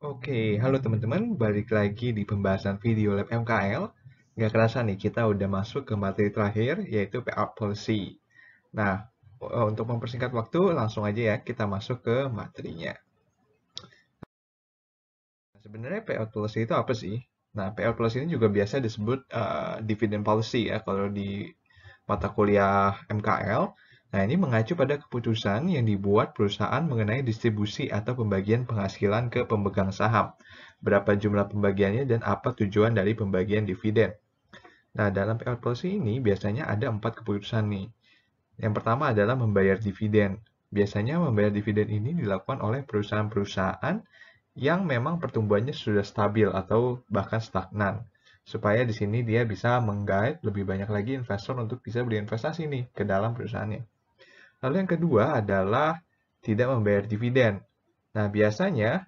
Oke, halo teman-teman, balik lagi di pembahasan video Lab MKL. Nggak kerasa nih, kita udah masuk ke materi terakhir, yaitu PA Policy. Nah, untuk mempersingkat waktu, langsung aja ya kita masuk ke materinya sebenarnya payout policy itu apa sih? Nah, payout policy ini juga biasa disebut uh, dividend policy ya kalau di mata kuliah MKL. Nah, ini mengacu pada keputusan yang dibuat perusahaan mengenai distribusi atau pembagian penghasilan ke pemegang saham, berapa jumlah pembagiannya dan apa tujuan dari pembagian dividen. Nah, dalam payout policy ini biasanya ada empat keputusan nih. Yang pertama adalah membayar dividen. Biasanya membayar dividen ini dilakukan oleh perusahaan-perusahaan yang memang pertumbuhannya sudah stabil atau bahkan stagnan. Supaya di sini dia bisa menggait lebih banyak lagi investor untuk bisa berinvestasi nih ke dalam perusahaannya. Lalu yang kedua adalah tidak membayar dividen. Nah, biasanya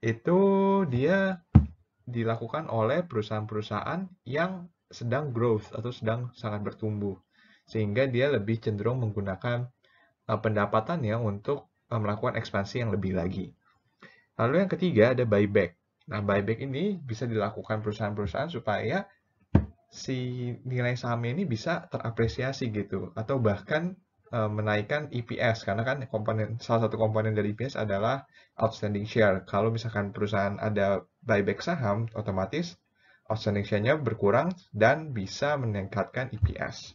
itu dia dilakukan oleh perusahaan-perusahaan yang sedang growth atau sedang sangat bertumbuh. Sehingga dia lebih cenderung menggunakan eh, pendapatannya untuk eh, melakukan ekspansi yang lebih lagi. Lalu yang ketiga ada buyback. Nah, buyback ini bisa dilakukan perusahaan-perusahaan supaya si nilai saham ini bisa terapresiasi gitu atau bahkan eh, e, menaikkan EPS karena kan komponen salah satu komponen dari EPS adalah outstanding share. Kalau misalkan perusahaan ada buyback saham otomatis outstanding share-nya berkurang dan bisa meningkatkan EPS.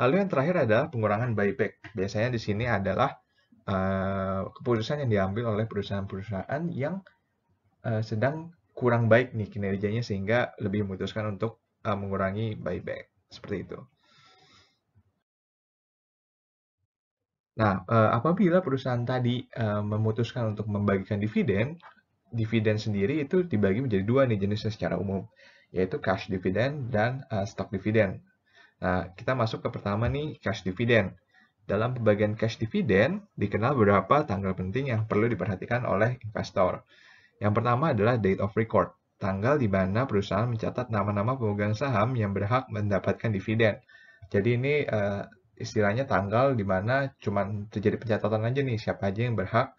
Lalu yang terakhir adalah pengurangan buyback. Biasanya di sini adalah Eh, keputusan yang diambil oleh perusahaan-perusahaan yang eh, sedang kurang baik nih kinerjanya sehingga lebih memutuskan untuk eh, mengurangi buyback seperti itu. Nah, apabila perusahaan tadi memutuskan untuk membagikan dividen, dividen sendiri itu dibagi menjadi dua nih jenisnya secara umum, yaitu cash dividend dan stock dividend. Nah, kita masuk ke pertama nih cash dividend. Dalam pembagian cash dividend dikenal beberapa tanggal penting yang perlu diperhatikan oleh investor. Yang pertama adalah date of record, tanggal di mana perusahaan mencatat nama-nama pemegang saham yang berhak mendapatkan dividen. Jadi ini uh, istilahnya tanggal di mana cuma terjadi pencatatan aja nih siapa aja yang berhak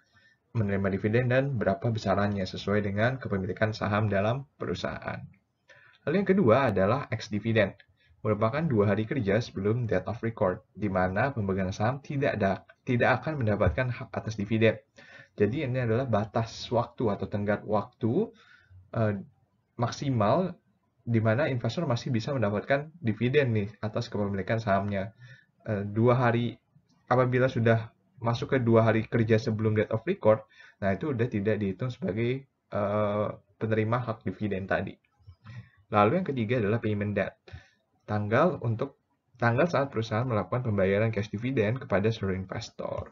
menerima dividen dan berapa besarannya sesuai dengan kepemilikan saham dalam perusahaan. Lalu yang kedua adalah ex dividend merupakan dua hari kerja sebelum date of record, di mana pemegang saham tidak, ada, tidak akan mendapatkan hak atas dividen. Jadi ini adalah batas waktu atau tenggat waktu eh, maksimal di mana investor masih bisa mendapatkan dividen nih atas kepemilikan sahamnya. Eh, dua hari apabila sudah masuk ke dua hari kerja sebelum date of record, nah itu sudah tidak dihitung sebagai eh, penerima hak dividen tadi. Lalu yang ketiga adalah payment debt tanggal untuk tanggal saat perusahaan melakukan pembayaran cash dividen kepada seluruh investor.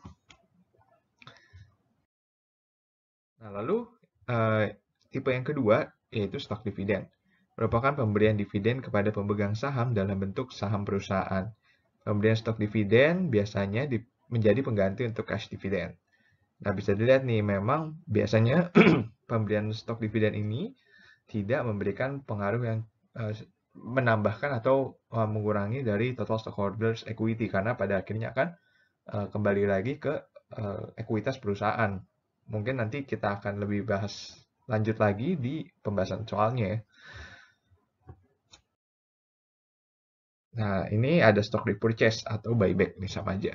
Nah, lalu uh, tipe yang kedua yaitu stock dividend Merupakan pemberian dividen kepada pemegang saham dalam bentuk saham perusahaan. Pemberian stok dividen biasanya di, menjadi pengganti untuk cash dividend. Nah, bisa dilihat nih, memang biasanya pemberian stok dividen ini tidak memberikan pengaruh yang uh, menambahkan atau eh, mengurangi dari total stockholders equity karena pada akhirnya akan eh, kembali lagi ke eh, ekuitas perusahaan. Mungkin nanti kita akan lebih bahas lanjut lagi di pembahasan soalnya ya. Nah, ini ada stock repurchase atau buyback nih sama aja.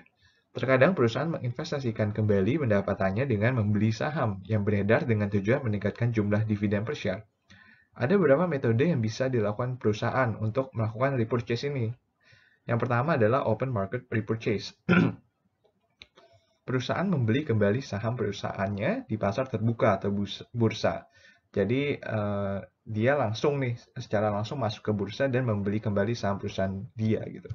Terkadang perusahaan menginvestasikan kembali pendapatannya dengan membeli saham yang beredar dengan tujuan meningkatkan jumlah dividen per share. Ada beberapa metode yang bisa dilakukan perusahaan untuk melakukan repurchase ini. Yang pertama adalah open market repurchase. perusahaan membeli kembali saham perusahaannya di pasar terbuka atau bursa. Jadi eh, dia langsung nih secara langsung masuk ke bursa dan membeli kembali saham perusahaan dia gitu.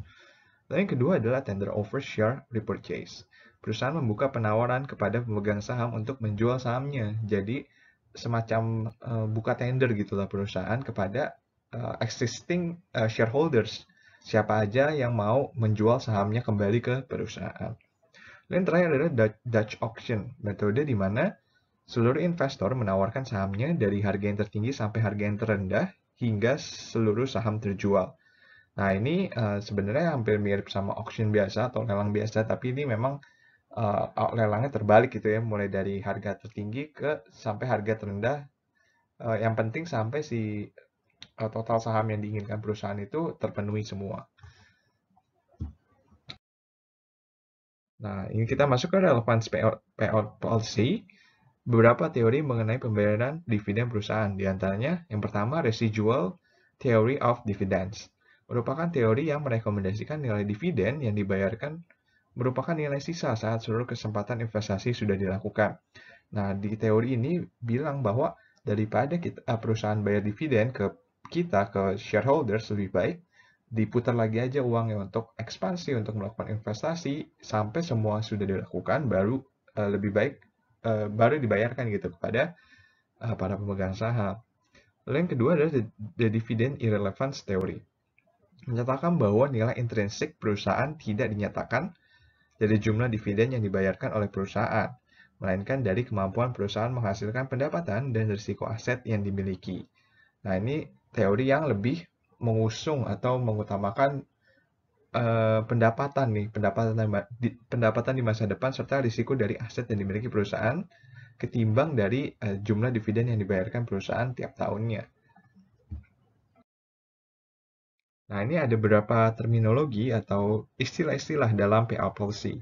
Lalu yang kedua adalah tender offer share repurchase. Perusahaan membuka penawaran kepada pemegang saham untuk menjual sahamnya. Jadi semacam uh, buka tender gitulah perusahaan kepada uh, existing uh, shareholders siapa aja yang mau menjual sahamnya kembali ke perusahaan. lain terakhir adalah Dutch auction metode di mana seluruh investor menawarkan sahamnya dari harga yang tertinggi sampai harga yang terendah hingga seluruh saham terjual. Nah ini uh, sebenarnya hampir mirip sama auction biasa atau lelang biasa tapi ini memang uh, eh, lelangnya terbalik gitu ya, mulai dari harga tertinggi ke sampai harga terendah. Uh, yang penting sampai si uh, total saham yang diinginkan perusahaan itu terpenuhi semua. Nah, ini kita masuk ke relevansi payout policy. Beberapa teori mengenai pembayaran dividen perusahaan, diantaranya yang pertama residual theory of dividends, merupakan teori yang merekomendasikan nilai dividen yang dibayarkan merupakan nilai sisa saat seluruh kesempatan investasi sudah dilakukan. Nah, di teori ini bilang bahwa daripada kita, eh, perusahaan bayar dividen ke kita, ke shareholders lebih baik, diputar lagi aja uangnya untuk ekspansi, untuk melakukan investasi, sampai semua sudah dilakukan, baru uh, lebih baik, uh, baru dibayarkan gitu kepada uh, para pemegang saham. Lalu yang kedua adalah the, the dividend irrelevance theory. Menyatakan bahwa nilai intrinsik perusahaan tidak dinyatakan dari jumlah dividen yang dibayarkan oleh perusahaan, melainkan dari kemampuan perusahaan menghasilkan pendapatan dan risiko aset yang dimiliki. Nah, ini teori yang lebih mengusung atau mengutamakan eh, pendapatan nih, pendapatan di, pendapatan di masa depan serta risiko dari aset yang dimiliki perusahaan ketimbang dari eh, jumlah dividen yang dibayarkan perusahaan tiap tahunnya. Nah, ini ada beberapa terminologi atau istilah-istilah dalam PA policy.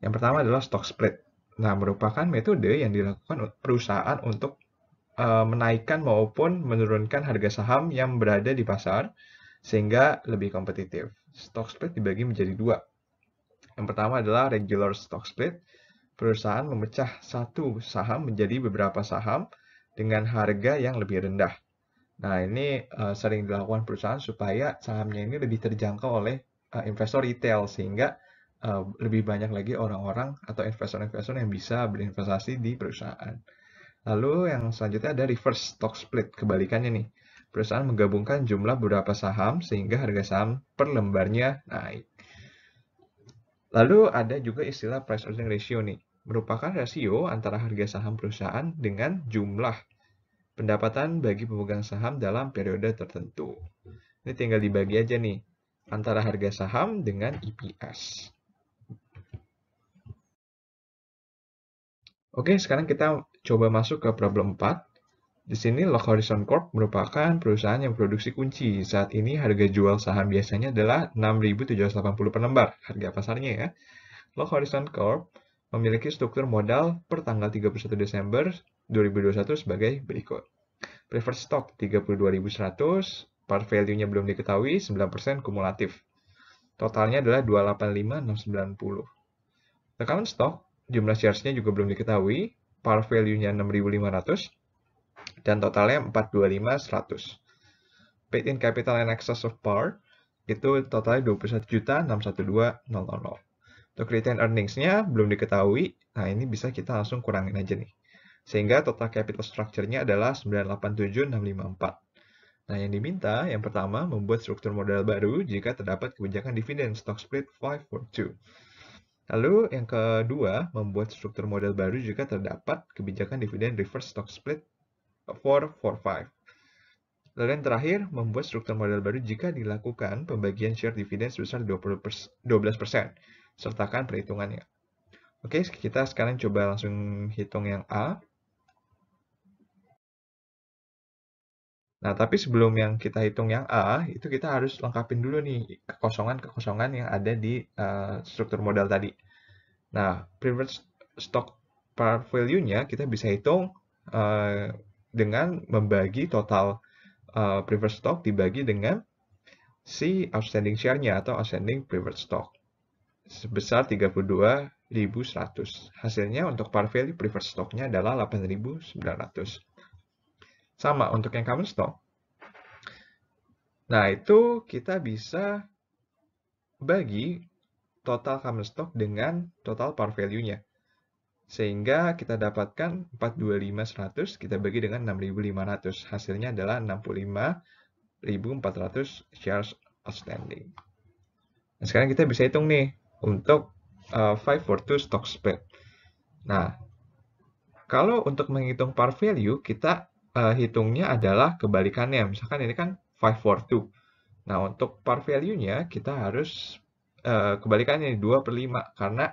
Yang pertama adalah stock split. Nah, merupakan metode yang dilakukan perusahaan untuk uh, menaikkan maupun menurunkan harga saham yang berada di pasar sehingga lebih kompetitif. Stock split dibagi menjadi dua. Yang pertama adalah regular stock split. Perusahaan memecah satu saham menjadi beberapa saham dengan harga yang lebih rendah. Nah, ini uh, sering dilakukan perusahaan supaya sahamnya ini lebih terjangkau oleh uh, investor retail sehingga uh, lebih banyak lagi orang-orang atau investor-investor yang bisa berinvestasi di perusahaan. Lalu yang selanjutnya ada reverse stock split, kebalikannya nih. Perusahaan menggabungkan jumlah beberapa saham sehingga harga saham per lembarnya naik. Lalu ada juga istilah price earning ratio nih, merupakan rasio antara harga saham perusahaan dengan jumlah pendapatan bagi pemegang saham dalam periode tertentu. Ini tinggal dibagi aja nih, antara harga saham dengan EPS. Oke, sekarang kita coba masuk ke problem 4. Di sini Lock Horizon Corp merupakan perusahaan yang produksi kunci. Saat ini harga jual saham biasanya adalah 6.780 per lembar, harga pasarnya ya. Lock Horizon Corp memiliki struktur modal per tanggal 31 Desember 2021 sebagai berikut. Preferred stock 32.100, par value-nya belum diketahui, 9% kumulatif. Totalnya adalah 285.690. The stock, jumlah shares-nya juga belum diketahui, par value-nya 6.500, dan totalnya 425.100. Paid in capital and excess of par, itu totalnya 21.612.000. Untuk return earnings-nya belum diketahui, nah ini bisa kita langsung kurangin aja nih. Sehingga total capital structure-nya adalah 987,654. Nah, yang diminta, yang pertama, membuat struktur modal baru jika terdapat kebijakan dividen stock split 5 for 2. Lalu yang kedua, membuat struktur modal baru jika terdapat kebijakan dividen reverse stock split 445. Lalu yang terakhir, membuat struktur modal baru jika dilakukan pembagian share dividen sebesar 20 12%, sertakan perhitungannya. Oke, kita sekarang coba langsung hitung yang A. Nah, tapi sebelum yang kita hitung yang A, itu kita harus lengkapin dulu nih kekosongan-kekosongan yang ada di uh, struktur modal tadi. Nah, preferred stock par value-nya kita bisa hitung uh, dengan membagi total uh, preferred stock dibagi dengan si outstanding share-nya atau outstanding preferred stock sebesar 32.100. Hasilnya untuk par value preferred stock-nya adalah 8.900. Sama untuk yang common stock. Nah, itu kita bisa bagi total common stock dengan total par value-nya. Sehingga kita dapatkan 425.100, kita bagi dengan 6.500. Hasilnya adalah 65.400 shares outstanding. Nah, sekarang kita bisa hitung nih untuk uh, eh, 5 for 2 stock split. Nah, kalau untuk menghitung par value, kita uh, hitungnya adalah kebalikannya. Misalkan ini kan 542. Nah, untuk par value-nya kita harus uh, eh, kebalikannya 2 per 5. Karena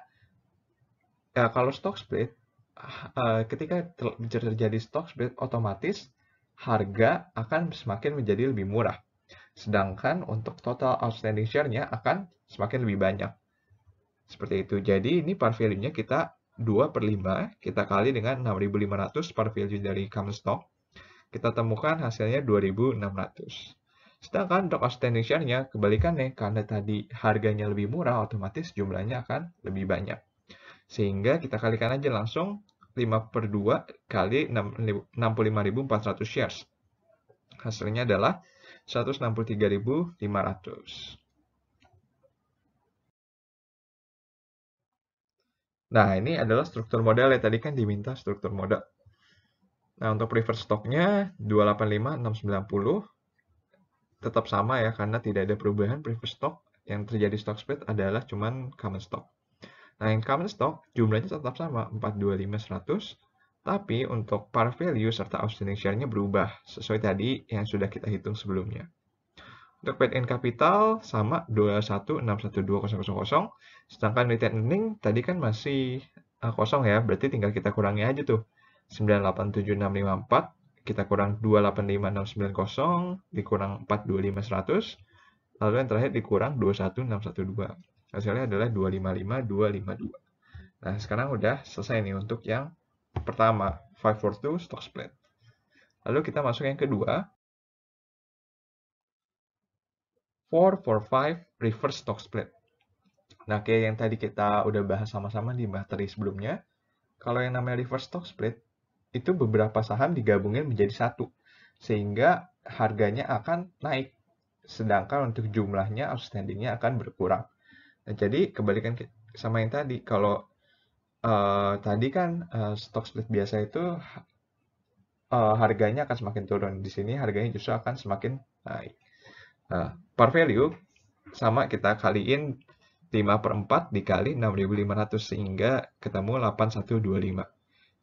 uh, kalau stock split, uh, ketika terjadi stock split, otomatis harga akan semakin menjadi lebih murah. Sedangkan untuk total outstanding share-nya akan semakin lebih banyak. Seperti itu. Jadi ini par value-nya kita 2 per 5, kita kali dengan 6.500 par value dari common stock kita temukan hasilnya 2.600. Sedangkan untuk outstanding share-nya kebalikannya karena tadi harganya lebih murah otomatis jumlahnya akan lebih banyak. Sehingga kita kalikan aja langsung 5 per 2 kali 65.400 shares. Hasilnya adalah 163.500. Nah, ini adalah struktur modal ya. Tadi kan diminta struktur modal. Nah, untuk preferred stocknya 285, 690 tetap sama ya karena tidak ada perubahan preferred stock. Yang terjadi stock split adalah cuman common stock. Nah, yang common stock jumlahnya tetap sama 425, tapi untuk par value serta outstanding share-nya berubah sesuai tadi yang sudah kita hitung sebelumnya. Untuk paid in capital sama 2161200, sedangkan retained earning tadi kan masih eh, kosong ya, berarti tinggal kita kurangi aja tuh. 987654, kita kurang 285690, dikurang 425100, lalu yang terakhir dikurang 21612. Hasilnya adalah 255252. Nah, sekarang udah selesai nih untuk yang pertama, 542 stock split. Lalu kita masuk yang kedua, 445 reverse stock split. Nah, kayak yang tadi kita udah bahas sama-sama di materi sebelumnya, kalau yang namanya reverse stock split, itu beberapa saham digabungin menjadi satu sehingga harganya akan naik sedangkan untuk jumlahnya outstandingnya akan berkurang nah, jadi kebalikan sama yang tadi kalau uh, tadi kan uh, stock split biasa itu uh, harganya akan semakin turun di sini harganya justru akan semakin naik nah, per value sama kita kaliin 5 per 4 dikali 6500 sehingga ketemu 8125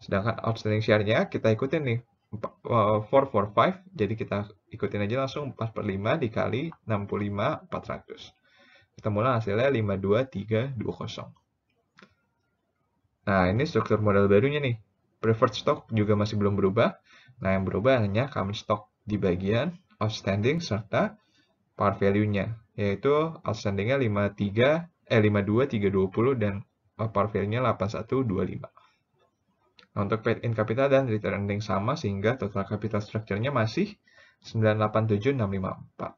Sedangkan outstanding share-nya kita ikutin nih 445 eh, jadi kita ikutin aja langsung 4 per 5 dikali 65 400. Ketemulah hasilnya 52320. Nah, ini struktur modal barunya nih. Preferred stock juga masih belum berubah. Nah, yang berubah hanya common stock di bagian outstanding serta par value-nya, yaitu outstanding-nya 53 eh 52320 dan eh, par value-nya 8125 untuk paid in capital dan return earning sama sehingga total capital structure-nya masih 987654.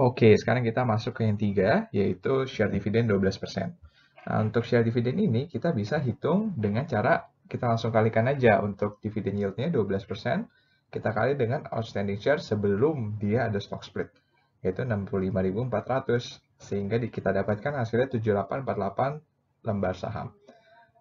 Oke, sekarang kita masuk ke yang tiga, yaitu share dividend 12%. Nah, untuk share dividend ini kita bisa hitung dengan cara kita langsung kalikan aja untuk dividend yield-nya 12%, kita kali dengan outstanding share sebelum dia ada stock split, yaitu 65.400 sehingga kita dapatkan hasilnya 7848 lembar saham.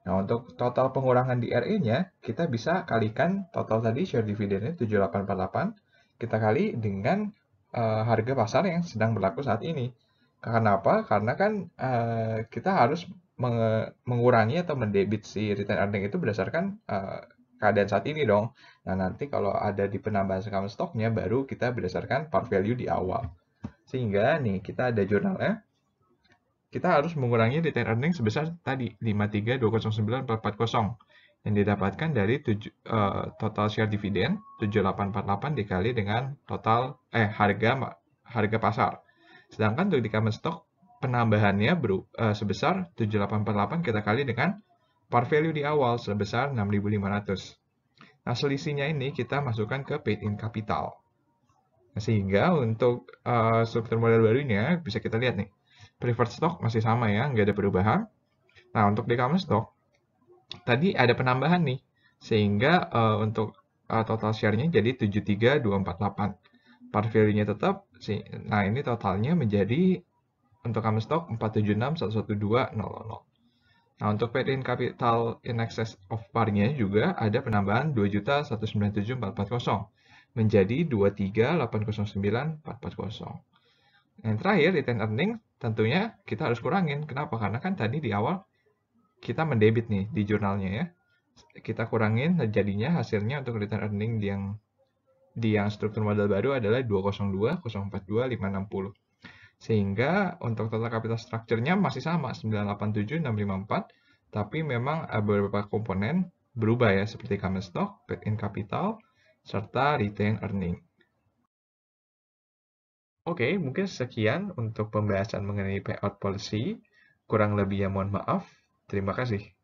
Nah, untuk total pengurangan di RE-nya, kita bisa kalikan total tadi share dividennya 7848, kita kali dengan uh, harga pasar yang sedang berlaku saat ini. Kenapa? Karena kan uh, kita harus menge mengurangi atau mendebit si return earning itu berdasarkan uh, keadaan saat ini dong. Nah, nanti kalau ada di penambahan saham stoknya, baru kita berdasarkan par value di awal. Sehingga nih kita ada jurnal jurnalnya. Kita harus mengurangi return earning sebesar tadi 53209440 yang didapatkan dari tuj- uh, eh, total share dividen 7848 dikali dengan total eh harga harga pasar. Sedangkan untuk di common stock penambahannya bro, uh, eh, sebesar 7848 kita kali dengan par value di awal sebesar 6500. Nah, selisihnya ini kita masukkan ke paid in capital. Sehingga untuk uh, struktur modal barunya bisa kita lihat nih. Preferred stock masih sama ya, nggak ada perubahan. Nah, untuk di common stock, tadi ada penambahan nih. Sehingga uh, untuk uh, total share-nya jadi 73248. Par value-nya tetap, sih. nah ini totalnya menjadi untuk common stock 476.112.000. Nah, untuk paid in capital in excess of par-nya juga ada penambahan 2.197.440 menjadi 23809440. Yang terakhir, return earning tentunya kita harus kurangin. Kenapa? Karena kan tadi di awal kita mendebit nih di jurnalnya ya. Kita kurangin jadinya hasilnya untuk return earning di yang di yang struktur modal baru adalah 202 Sehingga untuk total capital structure-nya masih sama 987 654, tapi memang beberapa komponen berubah ya seperti common stock, paid in capital, serta retain earning. Oke, okay, mungkin sekian untuk pembahasan mengenai payout policy. Kurang lebih ya mohon maaf. Terima kasih.